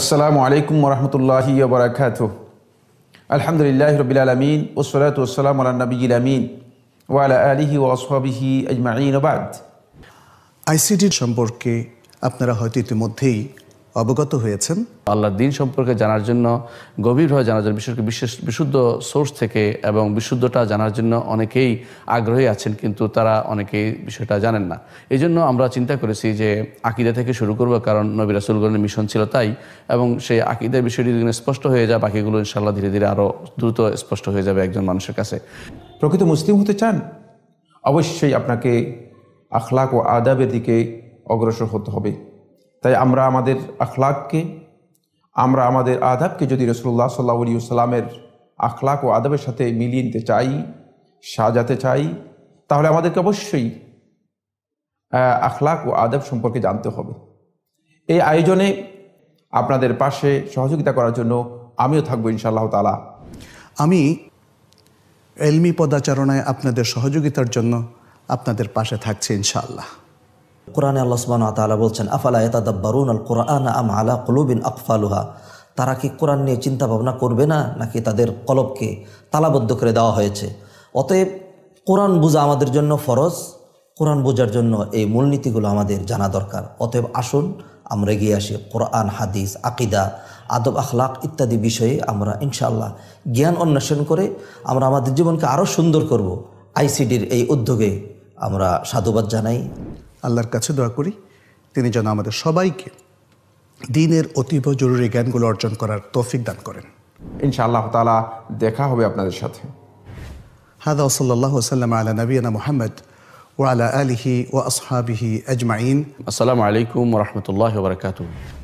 আসসালামু আলাইকুম রহমতুল্লাহি বারাকাত আলহামদুলিল্লাহ রবিল আলমিন ওসলাত ওসালাম আল্লাহ নবীল আমিন ওয়ালা আলিহি ওয়াসহাবিহি আজমাইন আবাদ আইসিডি সম্পর্কে আপনারা হয়তো ইতিমধ্যেই অবগত হয়েছেন আল্লাহর দিন সম্পর্কে জানার জন্য গভীরভাবে জানার জন্য বিশেষ বিশেষ বিশুদ্ধ সোর্স থেকে এবং বিশুদ্ধটা জানার জন্য অনেকেই আগ্রহী আছেন কিন্তু তারা অনেকেই বিষয়টা জানেন না এই জন্য আমরা চিন্তা করেছি যে আকিদা থেকে শুরু করবো কারণ নবী রাসুলগণের মিশন ছিল তাই এবং সেই আকিদার বিষয়টি যদি স্পষ্ট হয়ে যায় বাকিগুলো ইনশাল্লাহ ধীরে ধীরে আরও দ্রুত স্পষ্ট হয়ে যাবে একজন মানুষের কাছে প্রকৃত মুসলিম হতে চান অবশ্যই আপনাকে আখলাক ও আদাবের দিকে অগ্রসর হতে হবে তাই আমরা আমাদের আখলাককে আমরা আমাদের আদাবকে যদি রসুল্লাহ সাল্লাহ আলী সাল্লামের আখলাক ও আদাবের সাথে মিলিয়ে নিতে চাই সাজাতে চাই তাহলে আমাদেরকে অবশ্যই আখলাক ও আদাব সম্পর্কে জানতে হবে এই আয়োজনে আপনাদের পাশে সহযোগিতা করার জন্য আমিও থাকবো ইনশাআল্লাহ তালা আমি এলমি পদাচারণায় আপনাদের সহযোগিতার জন্য আপনাদের পাশে থাকছি ইনশাআল্লাহ কোরআনে আল্লাহ সুবাহ তালা বলছেন আফালা এতাদাব্বারুন আল কোরআন আম আলা কলুবিন আকফালুহা তারা কি কোরআন নিয়ে চিন্তা ভাবনা করবে না নাকি তাদের কলবকে তালাবদ্ধ করে দেওয়া হয়েছে অতএব কোরআন বোঝা আমাদের জন্য ফরজ কোরআন বোঝার জন্য এই মূলনীতিগুলো আমাদের জানা দরকার অতএব আসুন আমরা এগিয়ে আসি কোরআন হাদিস আকিদা আদব আখলাক ইত্যাদি বিষয়ে আমরা ইনশাআল্লাহ জ্ঞান অন্বেষণ করে আমরা আমাদের জীবনকে আরও সুন্দর করব আইসিডির এই উদ্যোগে আমরা সাধুবাদ জানাই আল্লাহর কাছে দোয়া করি তিনি যেন আমাদের সবাইকে দিনের অতীব জরুরি জ্ঞানগুলো অর্জন করার তৌফিক দান করেন ইনশাআল্লাহ তালা দেখা হবে আপনাদের সাথে হাদা ওসল্লাহ সাল্লাম আলা নবীনা মোহাম্মদ ওয়ালা আলিহি ও আসহাবিহি আজমাইন আসসালামু আলাইকুম রহমতুল্লাহ বারকাতু